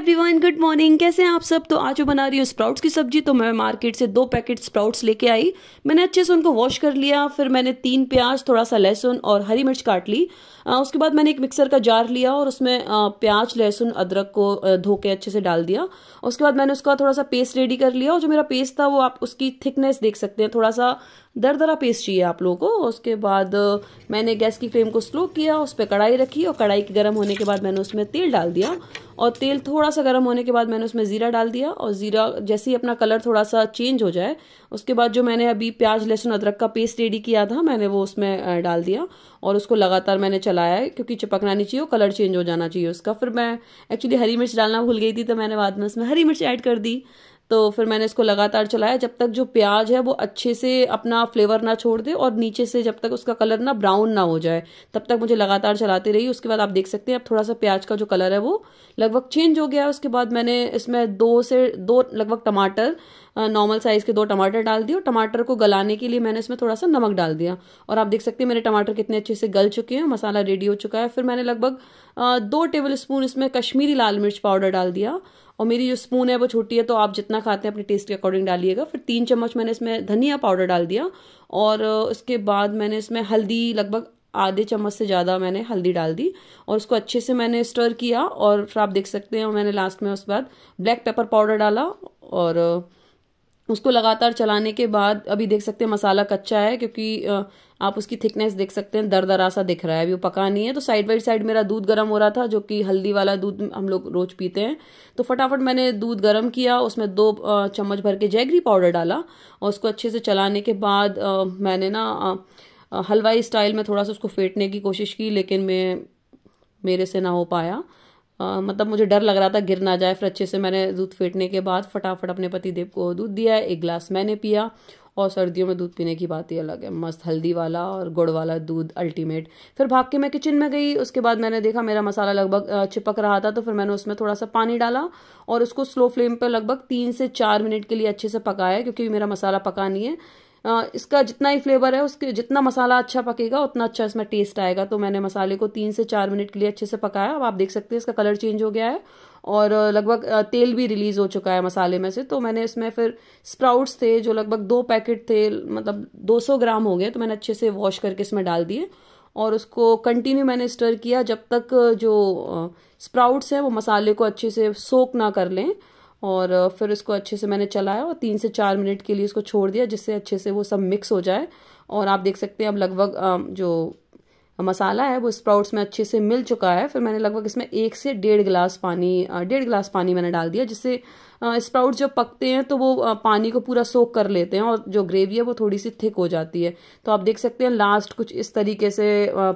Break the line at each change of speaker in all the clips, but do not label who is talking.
everyone good morning कैसे हैं आप सब तो आज बना रही हूँ स्प्राउट्स की सब्जी तो मैं मार्केट से दो पैकेट स्प्राउट्स लेके आई मैंने अच्छे से उनको वॉश कर लिया फिर मैंने तीन प्याज थोड़ा सा लहसुन और हरी मिर्च काट ली आ, उसके बाद मैंने एक मिक्सर का जार लिया और उसमें आ, प्याज लहसुन अदरक को धो के अच्छे से डाल दिया उसके बाद मैंने उसका थोड़ा सा पेस्ट रेडी कर लिया और जो मेरा पेस्ट था वो आप उसकी थिकनेस देख सकते हैं थोड़ा सा दर दरा पेस्ट चाहिए आप लोगों को उसके बाद मैंने गैस की फ्लेम को स्लो किया उस पर कढ़ाई रखी और कढ़ाई के गर्म होने के बाद मैंने उसमें तेल डाल दिया और तेल थोड़ा सा गर्म होने के बाद मैंने उसमें ज़ीरा डाल दिया और ज़ीरा जैसे ही अपना कलर थोड़ा सा चेंज हो जाए उसके बाद जो मैंने अभी प्याज लहसुन अदरक का पेस्ट रेडी किया था मैंने वो उसमें डाल दिया और उसको लगातार मैंने चलाया है क्योंकि चिपकना नहीं चाहिए कलर चेंज हो जाना चाहिए उसका फिर मैं एक्चुअली हरी मिर्च डालना भूल गई थी तो मैंने बाद में उसमें हरी मिर्च ऐड कर दी तो फिर मैंने इसको लगातार चलाया जब तक जो प्याज है वो अच्छे से अपना फ्लेवर ना छोड़ दे और नीचे से जब तक उसका कलर ना ब्राउन ना हो जाए तब तक मुझे लगातार चलाती रही उसके बाद आप देख सकते हैं अब थोड़ा सा प्याज का जो कलर है वो लगभग चेंज हो गया है उसके बाद मैंने इसमें दो से दो लगभग टमाटर नॉर्मल साइज़ के दो टमाटर डाल दिए और टमाटर को गलाने के लिए मैंने इसमें थोड़ा सा नमक डाल दिया और आप देख सकते हैं मेरे टमाटर कितने अच्छे से गल चुके हैं मसाला रेडी हो चुका है फिर मैंने लगभग दो टेबल स्पून इसमें कश्मीरी लाल मिर्च पाउडर डाल दिया और मेरी जो स्पून है वो छोटी है तो आप जितना खाते हैं अपने टेस्ट के अकॉर्डिंग डालिएगा फिर तीन चम्मच मैंने इसमें धनिया पाउडर डाल दिया और उसके बाद मैंने इसमें हल्दी लगभग आधे चम्मच से ज़्यादा मैंने हल्दी डाल दी और उसको अच्छे से मैंने स्टर किया और फिर आप देख सकते हैं मैंने लास्ट में उस बाद ब्लैक पेपर पाउडर डाला और उसको लगातार चलाने के बाद अभी देख सकते हैं मसाला कच्चा है क्योंकि आप उसकी थिकनेस देख सकते हैं दर दरा सा दिख रहा है अभी वो पका नहीं है तो साइड बाई साइड मेरा दूध गर्म हो रहा था जो कि हल्दी वाला दूध हम लोग रोज पीते हैं तो फटाफट मैंने दूध गर्म किया उसमें दो चम्मच भर के जैगरी पाउडर डाला और उसको अच्छे से चलाने के बाद मैंने ना हलवाई स्टाइल में थोड़ा सा उसको फेंटने की कोशिश की लेकिन मैं मेरे से ना हो पाया आ, मतलब मुझे डर लग रहा था गिर ना जाए फिर अच्छे से मैंने दूध फेंटने के बाद फटाफट अपने पति देव को दूध दिया एक गिलास मैंने पिया और सर्दियों में दूध पीने की बात ही अलग है मस्त हल्दी वाला और गुड़ वाला दूध अल्टीमेट फिर भाग के मैं किचन में गई उसके बाद मैंने देखा मेरा मसाला लगभग चिपक रहा था तो फिर मैंने उसमें थोड़ा सा पानी डाला और उसको स्लो फ्लेम पर लगभग तीन से चार मिनट के लिए अच्छे से पकाया क्योंकि मेरा मसाला पका नहीं है इसका जितना ही फ्लेवर है उसके जितना मसाला अच्छा पकेगा उतना अच्छा इसमें टेस्ट आएगा तो मैंने मसाले को तीन से चार मिनट के लिए अच्छे से पकाया अब आप देख सकते हैं इसका कलर चेंज हो गया है और लगभग तेल भी रिलीज हो चुका है मसाले में से तो मैंने इसमें फिर स्प्राउट्स थे जो लगभग दो पैकेट थे मतलब 200 ग्राम हो गए तो मैंने अच्छे से वॉश करके इसमें डाल दिए और उसको कंटिन्यू मैंने स्टर किया जब तक जो स्प्राउट्स हैं वो मसाले को अच्छे से सोक ना कर लें और फिर इसको अच्छे से मैंने चलाया और तीन से चार मिनट के लिए इसको छोड़ दिया जिससे अच्छे से वो सब मिक्स हो जाए और आप देख सकते हैं अब लगभग जो मसाला है वो स्प्राउट्स में अच्छे से मिल चुका है फिर मैंने लगभग इसमें एक से डेढ़ गिलास पानी डेढ़ गिलास पानी मैंने डाल दिया जिससे स्प्राउट्स जब पकते हैं तो वो पानी को पूरा सोख कर लेते हैं और जो ग्रेवी है वो थोड़ी सी थिक हो जाती है तो आप देख सकते हैं लास्ट कुछ इस तरीके से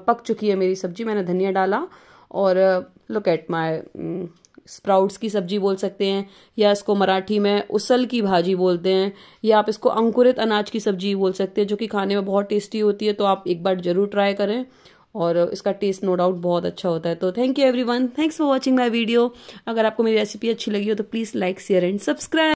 पक चुकी है मेरी सब्जी मैंने धनिया डाला और लुक एट माई स्प्राउट्स की सब्जी बोल सकते हैं या इसको मराठी में उसल की भाजी बोलते हैं या आप इसको अंकुरित अनाज की सब्जी बोल सकते हैं जो कि खाने में बहुत टेस्टी होती है तो आप एक बार ज़रूर ट्राई करें और इसका टेस्ट नो डाउट बहुत अच्छा होता है तो thank you everyone thanks for watching my video अगर आपको मेरी रेसिपी अच्छी लगी हो तो please like share and subscribe